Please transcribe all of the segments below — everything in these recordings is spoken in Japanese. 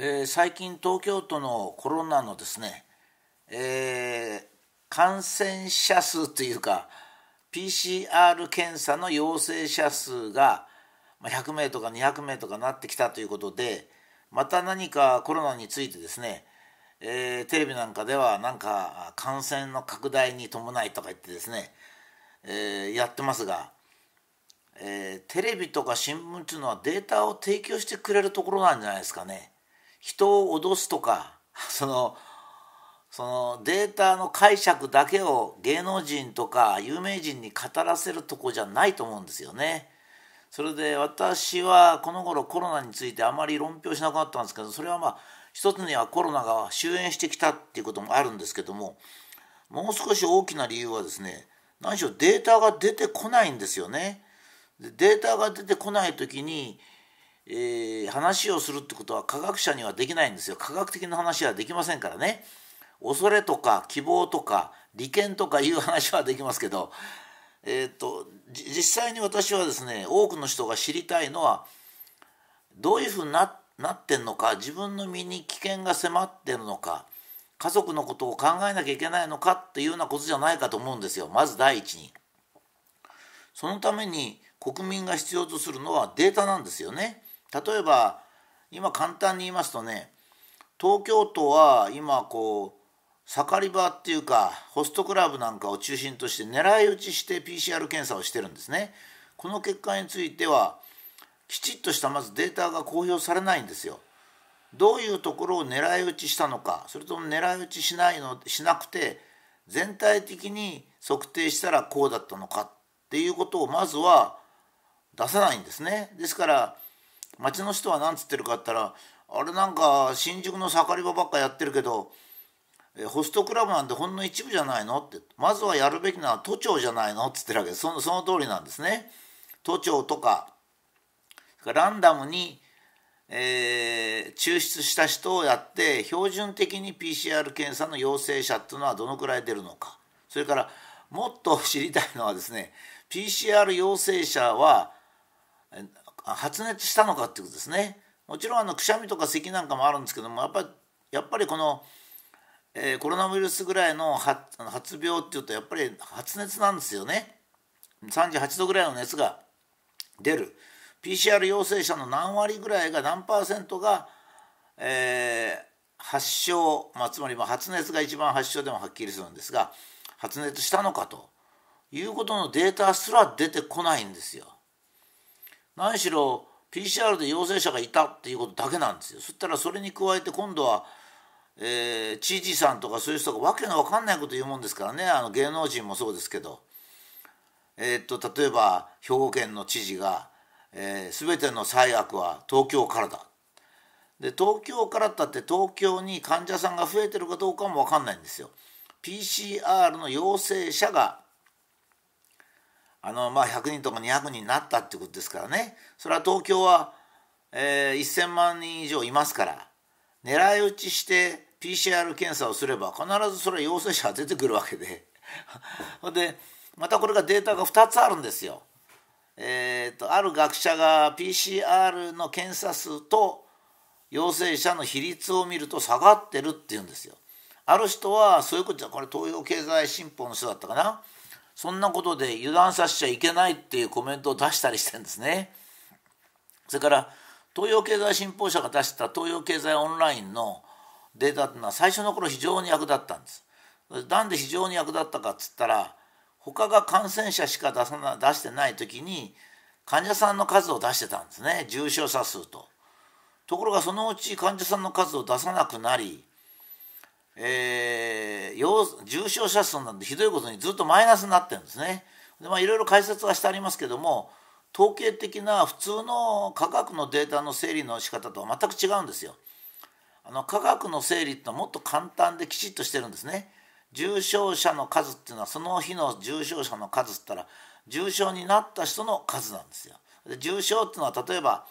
えー、最近東京都のコロナのですね、えー、感染者数というか PCR 検査の陽性者数が100名とか200名とかなってきたということでまた何かコロナについてですね、えー、テレビなんかではなんか感染の拡大に伴いとか言ってですね、えー、やってますが、えー、テレビとか新聞っていうのはデータを提供してくれるところなんじゃないですかね。人を脅すとか そのそのデータの解釈だけを芸能人とか有名人に語らせるとこじゃないと思うんですよね。それで私はこの頃コロナについてあまり論評しなくなったんですけどそれはまあ一つにはコロナが終焉してきたっていうこともあるんですけどももう少し大きな理由はですね何しろデータが出てこないんですよね。でデータが出てこない時にえー、話をするってことは科学者にはできないんですよ科学的な話はできませんからね恐れとか希望とか利権とかいう話はできますけど、えーと、と実際に私はですね多くの人が知りたいのはどういうふうにななってんのか自分の身に危険が迫ってるのか家族のことを考えなきゃいけないのかっていうようなことじゃないかと思うんですよまず第一に。そのために国民が必要とするのはデータなんですよね。例えば今簡単に言いますとね東京都は今こう盛り場っていうかホストクラブなんかを中心として狙い撃ちして PCR 検査をしてるんですね。この結果についてはきちっとしたまずデータが公表されないんですよ。どういうところを狙い撃ちしたのかそれとも狙い撃ちしないのしなくて全体的に測定したらこうだったのかっていうことをまずは出さないんですね。ですから町の人は何つってるかって言ったらあれなんか新宿の盛り場ばっかやってるけどホストクラブなんてほんの一部じゃないのってまずはやるべきなのは都庁じゃないのっつってるわけですそのその通りなんですね。都庁とかランダムに、えー、抽出した人をやって標準的に PCR 検査の陽性者っていうのはどのくらい出るのかそれからもっと知りたいのはですね PCR 陽性者は発熱したのかっていうことですねもちろんあのくしゃみとか咳なんかもあるんですけどもやっぱりやっぱりこの、えー、コロナウイルスぐらいの発発病っていうとやっぱり発熱なんですよね38度ぐらいの熱が出る PCR 陽性者の何割ぐらいが何パーセントが、えー、発症、まあ、つまりま発熱が一番発症でもはっきりするんですが発熱したのかということのデータすら出てこないんですよ。何しろ PCR で陽性者がいたっていうことだけなんですよそしたらそれに加えて今度は、えー、知事さんとかそういう人が訳の分かんないこと言うもんですからねあの芸能人もそうですけど、えー、っと例えば兵庫県の知事が、えー、全ての災悪は東京からだで東京からだって東京に患者さんが増えてるかどうかも分かんないんですよ。PCR の陽性者があのまあ100人とか200人になったってことですからねそれは東京は、えー、1,000万人以上いますから狙い撃ちして PCR 検査をすれば必ずそれは陽性者が出てくるわけで でまたこれがデータが2つあるんですよ。えーと、ある学者が PCR の検査数と陽性者の比率を見ると下がってるって言うんですよ。ある人はそういうことじゃこれ東洋経済新報の人だったかな。そんなことで油断させちゃいけないっていうコメントを出したりしてるんですね。それから東洋経済新報社が出した東洋経済オンラインのデータっていうのは最初の頃非常に役立ったんです。なんで非常に役立ったかっつったら他が感染者しか出さな出してない時に患者さんの数を出してたんですね重症者数と。ところがそのうち患者さんの数を出さなくなりえー、重症者数なんてひどいことにずっとマイナスになってるんですね。でまあいろいろ解説はしてありますけども統計的な普通の科学のデータの整理の仕方とは全く違うんですよ。あの科学の整理ってのはもっと簡単できちっとしてるんですね。重症者の数っていうのはその日の重症者の数ったら重症になった人の数なんですよ。で重症っていうのは例えば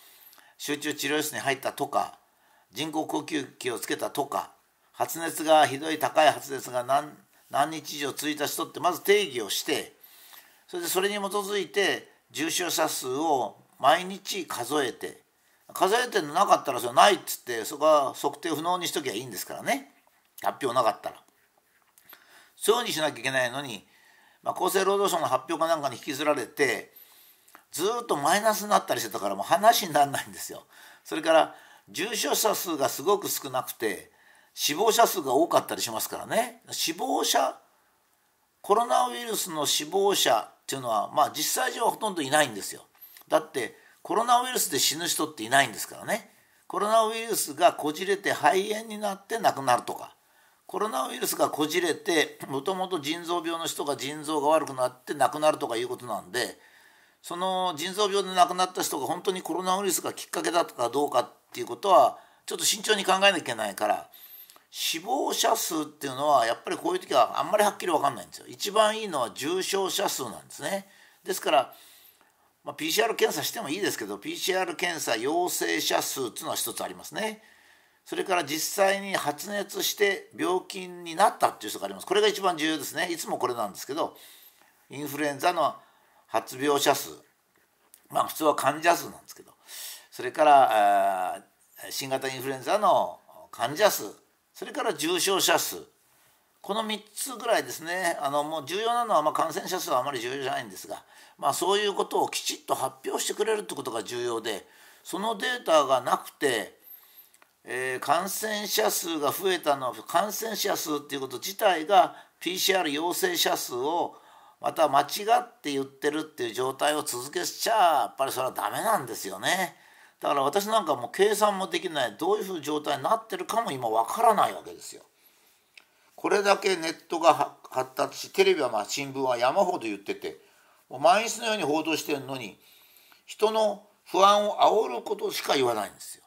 集中治療室に入ったとか人工呼吸器をつけたとか発熱がひどい高い発熱が何何日以上続いた人ってまず定義をしてそれでそれに基づいて重症者数を毎日数えて数えてなかったらそれないっつってそこは測定不能にしときゃいいんですからね発表なかったらそういうふうにしなきゃいけないのに、まあ、厚生労働省の発表かなんかに引きずられてずっとマイナスになったりしてたからもう話にならないんですよそれから重症者数がすごく少なくて死亡者数が多かったりしますからね死亡者コロナウイルスの死亡者っていうのはまあ実際上はほとんどいないんですよだってコロナウイルスで死ぬ人っていないんですからねコロナウイルスがこじれて肺炎になって亡くなるとかコロナウイルスがこじれてもともと腎臓病の人が腎臓が悪くなって亡くなるとかいうことなんでその腎臓病で亡くなった人が本当にコロナウイルスがきっかけだとかどうかっていうことはちょっと慎重に考えなきゃいけないから死亡者数っていうのはやっぱりこういう時はあんまりはっきり分かんないんですよ。一番いいのは重症者数なんですね。ですから、まあ、PCR 検査してもいいですけど PCR 検査陽性者数っていうのは一つありますね。それから実際に発熱して病気になったっていう人があります。これが一番重要ですね。いつもこれなんですけどインフルエンザの発病者数まあ普通は患者数なんですけどそれから新型インフルエンザの患者数それから重症者数この3つぐらいですねあのもう重要なのはま感染者数はあまり重要じゃないんですが、まあ、そういうことをきちっと発表してくれるってことが重要でそのデータがなくて、えー、感染者数が増えたのは感染者数っていうこと自体が PCR 陽性者数をまた間違って言ってるっていう状態を続けちゃやっぱりそれはダメなんですよね。だから私なんかも計算もできないどういうふう状態になってるかも今わからないわけですよ。これだけネットが発達しテレビはまあ新聞は山ほど言っててもう毎日のように報道してるのに人の不安を煽ることしか言わないんですよ。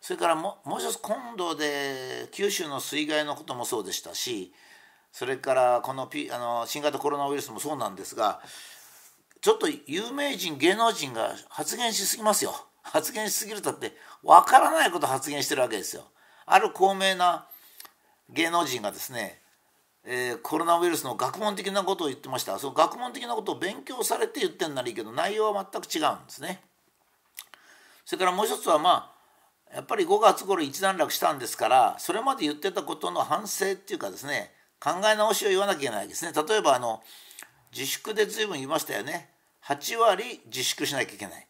それからももう一つ今度で九州の水害のこともそうでしたしそれからこのピあの新型コロナウイルスもそうなんですがちょっと有名人芸能人が発言しすぎますよ。発言しすぎるとって分からないこと発言してるわけですよ。ある高名な芸能人がですね、えー、コロナウイルスの学問的なことを言ってましたその学問的なことを勉強されて言ってんならいいけど内容は全く違うんですね。それからもう一つはまあやっぱり5月頃一段落したんですからそれまで言ってたことの反省っていうかですね考え直しを言わなきゃいけないですね。例えばあの自粛で随分言いましたよね。8割自粛しなきゃいけない。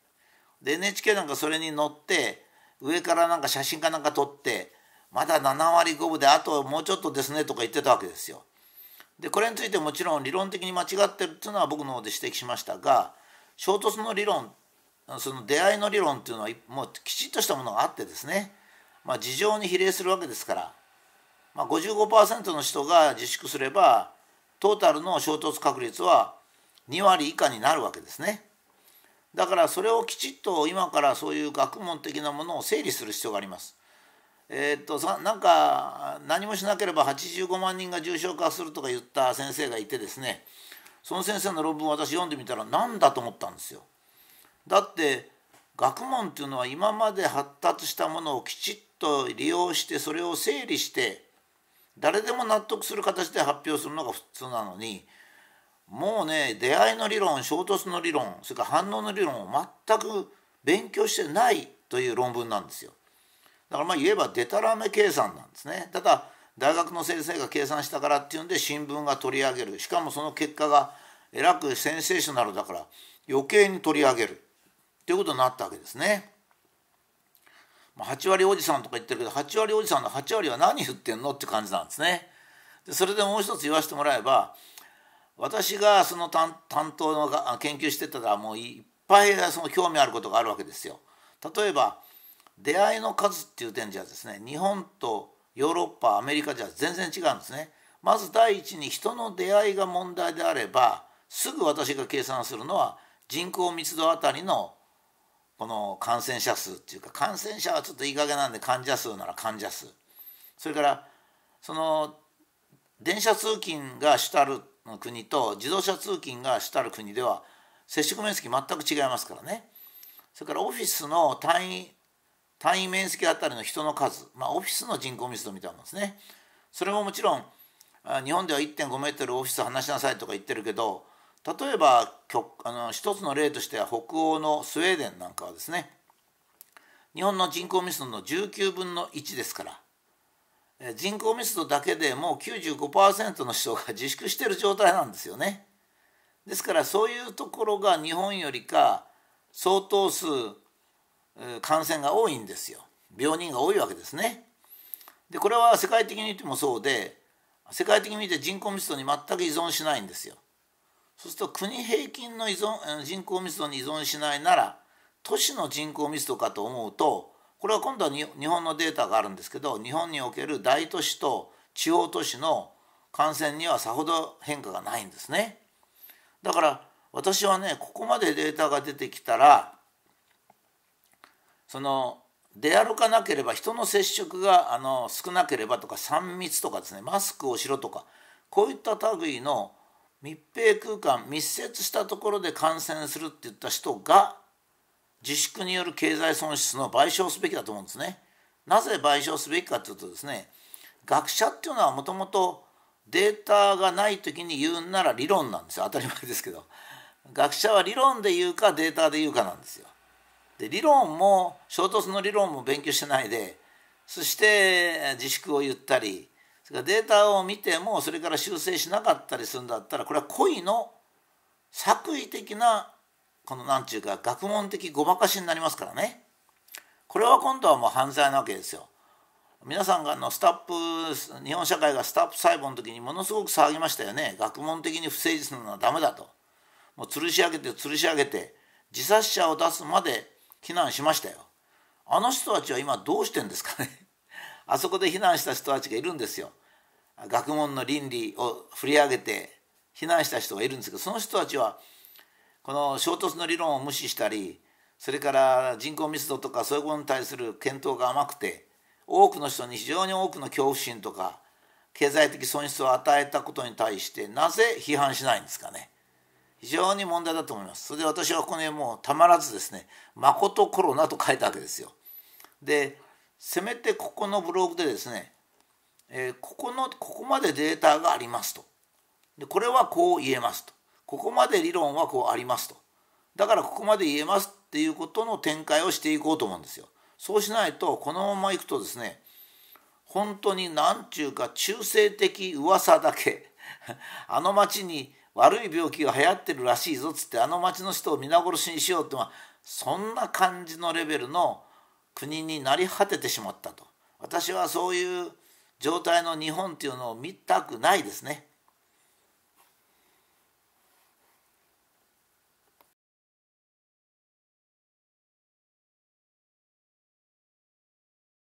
で NHK なんかそれに乗って上からなんか写真かなんか撮ってまだ7割5分であともうちょっとですねとか言ってたわけですよ。でこれについてもちろん理論的に間違ってるっていうのは僕の方で指摘しましたが衝突の理論その出会いの理論っていうのはもうきちっとしたものがあってですね、まあ、事情に比例するわけですから、まあ55、55%の人が自粛すればトータルの衝突確率は2割以下になるわけですね。だからそれをきちっと今からそういう学問的なものを整理する必要があります。えー、っとなんか何もしなければ85万人が重症化するとか言った先生がいてですねその先生の論文を私読んでみたら何だと思ったんですよ。だって学問っていうのは今まで発達したものをきちっと利用してそれを整理して誰でも納得する形で発表するのが普通なのに。もうね出会いの理論衝突の理論それから反応の理論を全く勉強してないという論文なんですよ。だからまあ言えばデタラメ計算なんですね。ただ大学の先生が計算したからっていうんで新聞が取り上げるしかもその結果がえらくセンセーショナルだから余計に取り上げるということになったわけですね。まあ、8割おじさんとか言ってるけど8割おじさんの8割は何言ってんのって感じなんですね。でそれでもう一つ言わせてもらえば私がその担当の研究してたらもういっぱいその興味あることがあるわけですよ。例えば出会いの数っていう点じゃですね日本とヨーロッパアメリカじゃ全然違うんですね。まず第一に人の出会いが問題であればすぐ私が計算するのは人口密度あたりのこの感染者数っていうか感染者はちょっといい加減なんで患者数なら患者数それからその電車通勤が主たる国と自動車通勤が主たる国では接触面積全く違いますからねそれからオフィスの単位単位面積あたりの人の数、まあ、オフィスの人口密度みたいなもんですねそれももちろん日本では1.5メートルオフィス話しなさいとか言ってるけど例えばあの一つの例としては北欧のスウェーデンなんかはですね日本の人口密度の19分の1ですから人口密度だけでもう95%の人が自粛してる状態なんですよね。ですからそういうところが日本よりか相当数感染が多いんですよ。病人が多いわけですね。でこれは世界的に見てもそうで世界的に見て人口密度に全く依存しないんですよ。そうすると国平均の依存人口密度に依存しないなら都市の人口密度かと思うとこれは今度は日本のデータがあるんですけど日本における大都市と地方都市の感染にはさほど変化がないんですね。だから私はねここまでデータが出てきたらその出歩かなければ人の接触があの少なければとか3密とかですねマスクをしろとかこういった類の密閉空間密接したところで感染するっていった人が自粛による経済損失の賠償すべきだと思うんですね。なぜ賠償すべきかというとですね学者っていうのはもともとデータがない時に言うんなら理論なんですよ当たり前ですけど学者は理論で言うかデータで言うかなんですよ。で理論も衝突の理論も勉強してないでそして自粛を言ったりそれからデータを見てもそれから修正しなかったりするんだったらこれは故意の作為的なこの何ちゅうか学問的ごまかしになりますからねこれは今度はもう犯罪なわけですよ。皆さんがあのスタップ日本社会がスタップ裁判の時にものすごく騒ぎましたよね学問的に不誠実なのはダメだともう吊るし上げて吊るし上げて自殺者を出すまで非難しましたよあの人たちは今どうしてんですかねあそこで非難した人たちがいるんですよ学問の倫理を振り上げて非難した人がいるんですけどその人たちはこの衝突の理論を無視したりそれから人口密度とかそういうことに対する検討が甘くて多くの人に非常に多くの恐怖心とか経済的損失を与えたことに対してなぜ批判しないんですかね非常に問題だと思いますそれで私はここにもうたまらずですね「まことコロナ」と書いたわけですよでせめてここのブログでですね、えー、ここのここまでデータがありますとでこれはこう言えますとここまで理論はこうありますとだからここまで言えますっていうことの展開をしていこうと思うんですよ。そうしないとこのままいくとですね本当に何ちゅうか中性的噂だけ あの町に悪い病気が流行ってるらしいぞっつってあの町の人を皆殺しにしようってのはそんな感じのレベルの国になり果ててしまったと私はそういう状態の日本っていうのを見たくないですね。